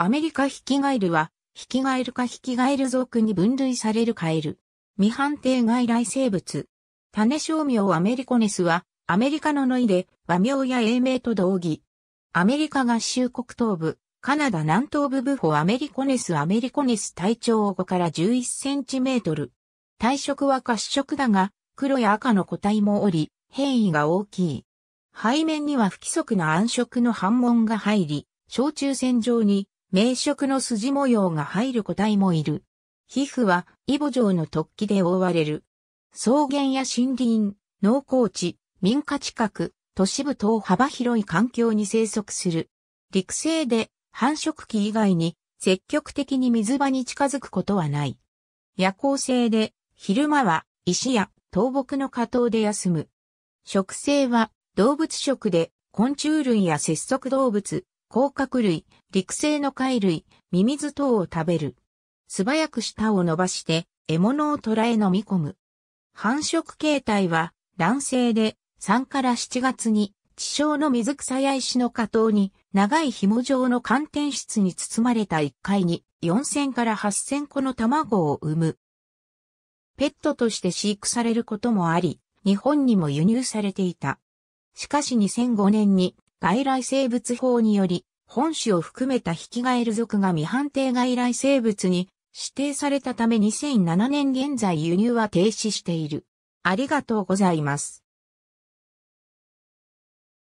アメリカヒキガエルは、ヒキガエルかヒキガエル属に分類されるカエル。未判定外来生物。種商名アメリコネスは、アメリカのノイで、和名や英名と同義。アメリカ合衆国東部、カナダ南東部部法アメリコネスアメリコネス体長5から11センチメートル。体色は褐色だが、黒や赤の個体もおり、変異が大きい。背面には不規則な暗色の反紋が入り、小中線上に名色の筋模様が入る個体もいる。皮膚はイボ状の突起で覆われる。草原や森林、農耕地、民家近く、都市部等幅広い環境に生息する。陸生で繁殖期以外に積極的に水場に近づくことはない。夜行性で昼間は石や倒木の下等で休む。食性は動物食で昆虫類や節足動物、甲殻類、陸生の貝類、ミミズ等を食べる。素早く舌を伸ばして獲物を捕らえ飲み込む。繁殖形態は卵生で3から7月に地上の水草や石の下等に長い紐状の寒天質に包まれた1階に4000から8000個の卵を産む。ペットとして飼育されることもあり、日本にも輸入されていた。しかし2005年に外来生物法により、本種を含めたヒキガエル属が未判定外来生物に指定されたため2007年現在輸入は停止している。ありがとうございます。